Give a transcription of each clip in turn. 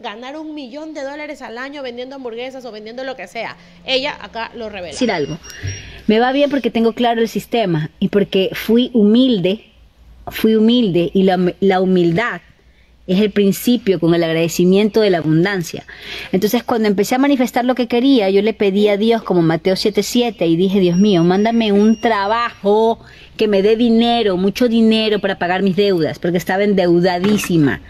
ganar un millón de dólares al año vendiendo hamburguesas o vendiendo lo que sea. Ella acá lo revela. Decir algo. Me va bien porque tengo claro el sistema y porque fui humilde, fui humilde y la, humildad es el principio con el agradecimiento de la abundancia. Entonces cuando empecé a manifestar lo que quería, yo le pedí a Dios como Mateo 7:7 y dije, Dios mío, mándame un trabajo que me dé dinero, mucho dinero para pagar mis deudas, porque estaba endeudadísima.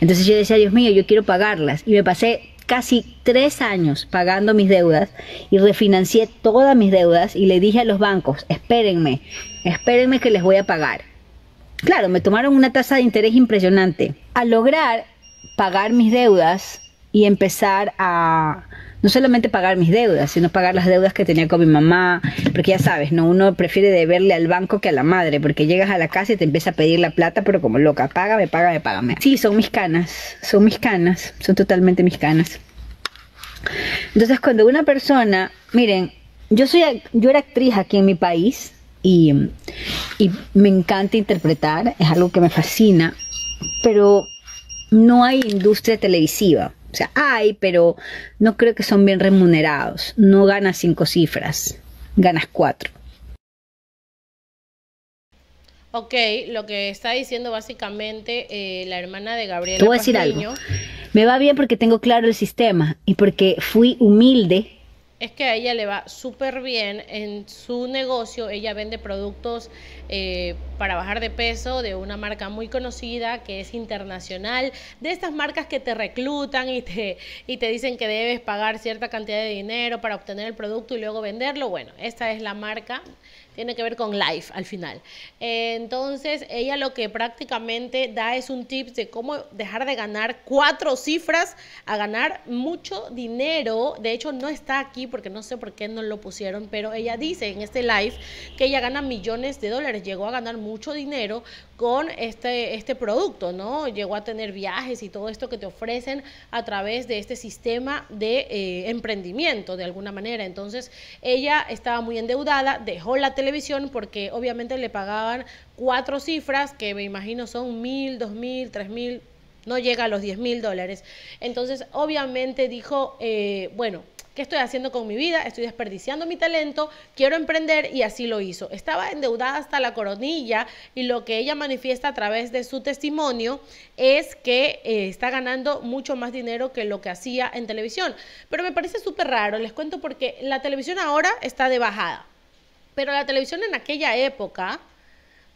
Entonces yo decía, Dios mío, yo quiero pagarlas. Y me pasé casi tres años pagando mis deudas y refinancié todas mis deudas y le dije a los bancos, espérenme, espérenme que les voy a pagar. Claro, me tomaron una tasa de interés impresionante. Al lograr pagar mis deudas y empezar a no solamente pagar mis deudas, sino pagar las deudas que tenía con mi mamá, porque ya sabes, ¿no? Uno prefiere deberle al banco que a la madre, porque llegas a la casa y te empieza a pedir la plata, pero como loca, págame, págame, págame. Sí, son mis canas, son mis canas, son totalmente mis canas. Entonces, cuando una persona, miren, yo soy yo era actriz aquí en mi país y, y me encanta interpretar, es algo que me fascina, pero no hay industria televisiva. O sea, hay, pero no creo que son bien remunerados. No ganas cinco cifras, ganas cuatro. Ok, lo que está diciendo básicamente eh, la hermana de Gabriela. Te voy a decir algo. Me va bien porque tengo claro el sistema y porque fui humilde es que a ella le va súper bien en su negocio. Ella vende productos eh, para bajar de peso de una marca muy conocida que es internacional, de estas marcas que te reclutan y te, y te dicen que debes pagar cierta cantidad de dinero para obtener el producto y luego venderlo. Bueno, esta es la marca tiene que ver con life al final. Entonces, ella lo que prácticamente da es un tip de cómo dejar de ganar cuatro cifras a ganar mucho dinero. De hecho, no está aquí porque no sé por qué no lo pusieron, pero ella dice en este live que ella gana millones de dólares, llegó a ganar mucho dinero con este, este producto, ¿no? Llegó a tener viajes y todo esto que te ofrecen a través de este sistema de eh, emprendimiento, de alguna manera. Entonces, ella estaba muy endeudada, dejó la televisión porque obviamente le pagaban cuatro cifras que me imagino son mil, dos mil, tres mil, no llega a los diez mil dólares. Entonces, obviamente dijo, eh, bueno, ¿Qué estoy haciendo con mi vida? Estoy desperdiciando mi talento, quiero emprender y así lo hizo. Estaba endeudada hasta la coronilla y lo que ella manifiesta a través de su testimonio es que eh, está ganando mucho más dinero que lo que hacía en televisión. Pero me parece súper raro, les cuento porque la televisión ahora está de bajada, pero la televisión en aquella época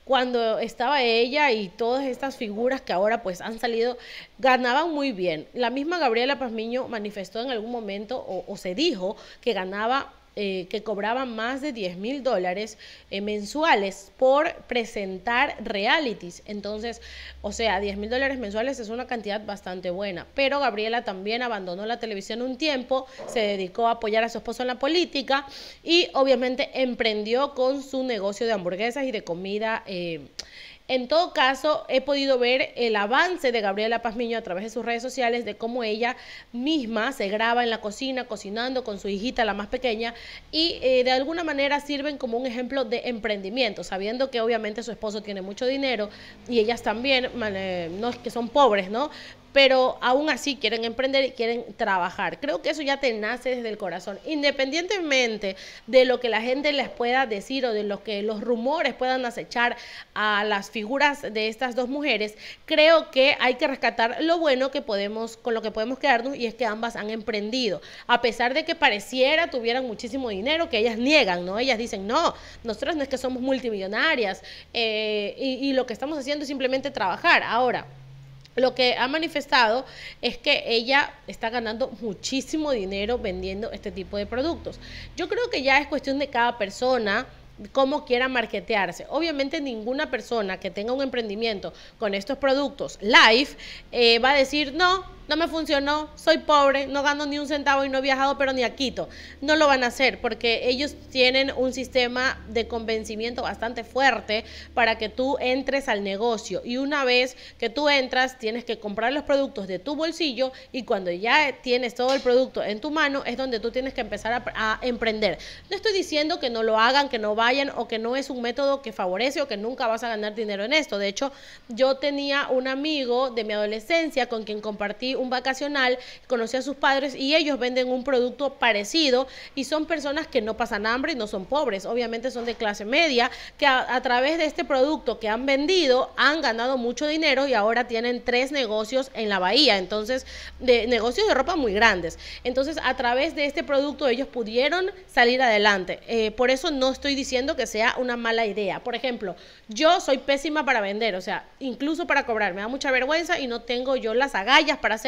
cuando estaba ella y todas estas figuras que ahora pues han salido, ganaban muy bien. La misma Gabriela Pazmiño manifestó en algún momento o, o se dijo que ganaba eh, que cobraban más de 10 mil dólares eh, mensuales por presentar realities. Entonces, o sea, 10 mil dólares mensuales es una cantidad bastante buena. Pero Gabriela también abandonó la televisión un tiempo, se dedicó a apoyar a su esposo en la política y obviamente emprendió con su negocio de hamburguesas y de comida. Eh, en todo caso, he podido ver el avance de Gabriela Pazmiño a través de sus redes sociales, de cómo ella misma se graba en la cocina, cocinando con su hijita, la más pequeña, y eh, de alguna manera sirven como un ejemplo de emprendimiento, sabiendo que obviamente su esposo tiene mucho dinero y ellas también, eh, no es que son pobres, ¿no? pero aún así quieren emprender y quieren trabajar. Creo que eso ya te nace desde el corazón, independientemente de lo que la gente les pueda decir o de lo que los rumores puedan acechar a las figuras de estas dos mujeres, creo que hay que rescatar lo bueno que podemos, con lo que podemos quedarnos y es que ambas han emprendido, a pesar de que pareciera tuvieran muchísimo dinero, que ellas niegan, ¿no? Ellas dicen, no, nosotros no es que somos multimillonarias eh, y, y lo que estamos haciendo es simplemente trabajar. Ahora, lo que ha manifestado es que ella está ganando muchísimo dinero vendiendo este tipo de productos. Yo creo que ya es cuestión de cada persona cómo quiera marketearse. Obviamente ninguna persona que tenga un emprendimiento con estos productos live eh, va a decir, no, no me funcionó, soy pobre, no gano ni un centavo y no he viajado, pero ni a Quito. No lo van a hacer porque ellos tienen un sistema de convencimiento bastante fuerte para que tú entres al negocio. Y una vez que tú entras, tienes que comprar los productos de tu bolsillo y cuando ya tienes todo el producto en tu mano, es donde tú tienes que empezar a, emprender. No estoy diciendo que no lo hagan, que no vayan o que no es un método que favorece o que nunca vas a ganar dinero en esto. De hecho, yo tenía un amigo de mi adolescencia con quien compartí un vacacional, conocí a sus padres y ellos venden un producto parecido y son personas que no pasan hambre y no son pobres, obviamente son de clase media, que a, través de este producto que han vendido han ganado mucho dinero y ahora tienen tres negocios en la bahía, entonces de negocios de ropa muy grandes. Entonces a través de este producto ellos pudieron salir adelante. Eh, por eso no estoy diciendo que sea una mala idea. Por ejemplo, yo soy pésima para vender, o sea, incluso para cobrar, me da mucha vergüenza y no tengo yo las agallas para hacer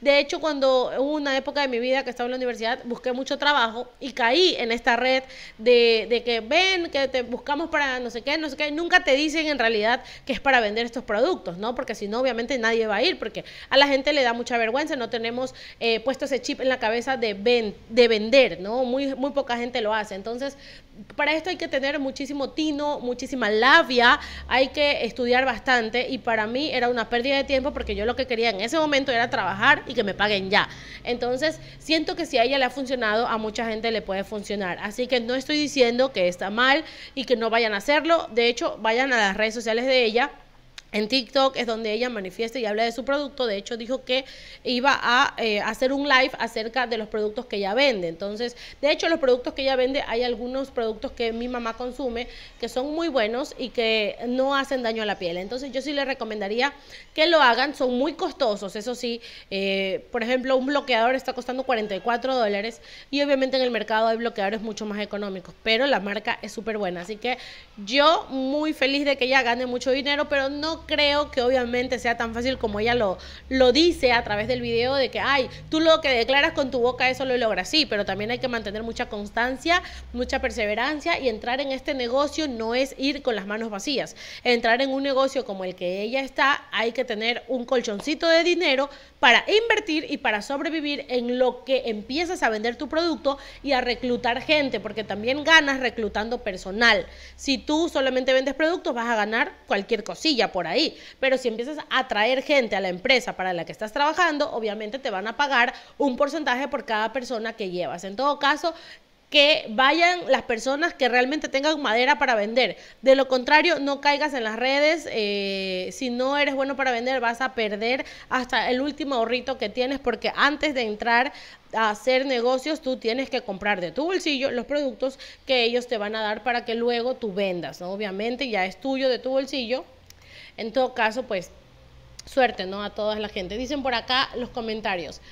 de hecho, cuando hubo una época de mi vida que estaba en la universidad, busqué mucho trabajo y caí en esta red de, que ven, que te buscamos para no sé qué, no sé qué. Nunca te dicen en realidad que es para vender estos productos, ¿no? Porque si no, obviamente nadie va a ir, porque a la gente le da mucha vergüenza, no tenemos eh, puesto ese chip en la cabeza de, de vender, ¿no? Muy, muy poca gente lo hace. Entonces, para esto hay que tener muchísimo tino, muchísima labia, hay que estudiar bastante y para mí era una pérdida de tiempo porque yo lo que quería en ese momento era trabajar y que me paguen ya. Entonces, siento que si a ella le ha funcionado, a mucha gente le puede funcionar. Así que no estoy diciendo que está mal y que no vayan a hacerlo. De hecho, vayan a las redes sociales de ella en TikTok es donde ella manifiesta y habla de su producto. De hecho, dijo que iba a eh, hacer un live acerca de los productos que ella vende. Entonces, de hecho, los productos que ella vende, hay algunos productos que mi mamá consume que son muy buenos y que no hacen daño a la piel. Entonces, yo sí le recomendaría que lo hagan. Son muy costosos, eso sí. Eh, por ejemplo, un bloqueador está costando 44 dólares y obviamente en el mercado hay bloqueadores mucho más económicos, pero la marca es súper buena. Así que yo muy feliz de que ella gane mucho dinero, pero no creo que obviamente sea tan fácil como ella lo, lo dice a través del video de que, ay, tú lo que declaras con tu boca, eso lo logras. Sí, pero también hay que mantener mucha constancia, mucha perseverancia y entrar en este negocio no es ir con las manos vacías. Entrar en un negocio como el que ella está, hay que tener un colchoncito de dinero para invertir y para sobrevivir en lo que empiezas a vender tu producto y a reclutar gente, porque también ganas reclutando personal. Si tú solamente vendes productos, vas a ganar cualquier cosilla por ahí ahí. Pero si empiezas a traer gente a la empresa para la que estás trabajando, obviamente te van a pagar un porcentaje por cada persona que llevas. En todo caso, que vayan las personas que realmente tengan madera para vender. De lo contrario, no caigas en las redes. Eh, si no eres bueno para vender, vas a perder hasta el último ahorrito que tienes, porque antes de entrar a hacer negocios, tú tienes que comprar de tu bolsillo los productos que ellos te van a dar para que luego tú vendas. Obviamente ya es tuyo de tu bolsillo, en todo caso, pues suerte, ¿no? A toda la gente. Dicen por acá los comentarios.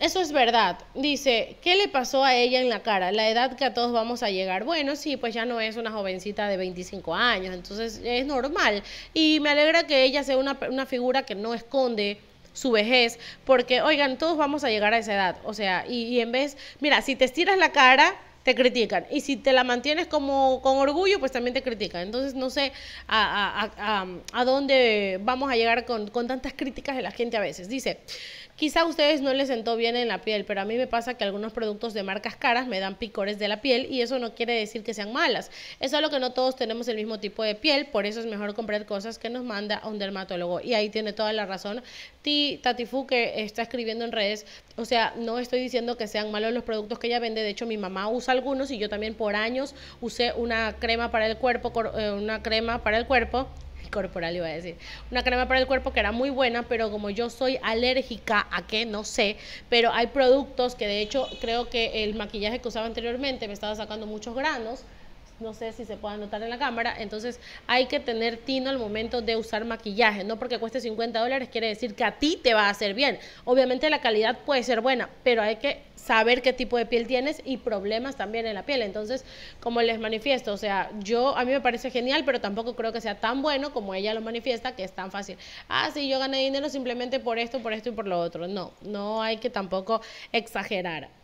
Eso es verdad. Dice, ¿qué le pasó a ella en la cara? La edad que a todos vamos a llegar. Bueno, sí, pues ya no es una jovencita de 25 años, entonces es normal. Y me alegra que ella sea una, figura que no esconde su vejez, porque, oigan, todos vamos a llegar a esa edad. O sea, y, y en vez, mira, si te estiras la cara, te critican. Y si te la mantienes como con orgullo, pues también te critican. Entonces no sé a, a, dónde vamos a llegar con, con tantas críticas de la gente a veces. Dice, Quizá a ustedes no les sentó bien en la piel, pero a mí me pasa que algunos productos de marcas caras me dan picores de la piel y eso no quiere decir que sean malas. Es solo que no todos tenemos el mismo tipo de piel, por eso es mejor comprar cosas que nos manda un dermatólogo. Y ahí tiene toda la razón Tatifu que está escribiendo en redes. O sea, no estoy diciendo que sean malos los productos que ella vende. De hecho, mi mamá usa algunos y yo también por años usé una crema para el cuerpo, eh, una crema para el cuerpo corporal iba a decir, una crema para el cuerpo que era muy buena, pero como yo soy alérgica a que no sé, pero hay productos que de hecho creo que el maquillaje que usaba anteriormente me estaba sacando muchos granos no sé si se pueda notar en la cámara, entonces hay que tener tino al momento de usar maquillaje, no porque cueste 50 dólares quiere decir que a ti te va a hacer bien. Obviamente la calidad puede ser buena, pero hay que saber qué tipo de piel tienes y problemas también en la piel. Entonces, como les manifiesto, o sea, yo a mí me parece genial, pero tampoco creo que sea tan bueno como ella lo manifiesta, que es tan fácil. Ah, sí, yo gané dinero simplemente por esto, por esto y por lo otro. No, no hay que tampoco exagerar.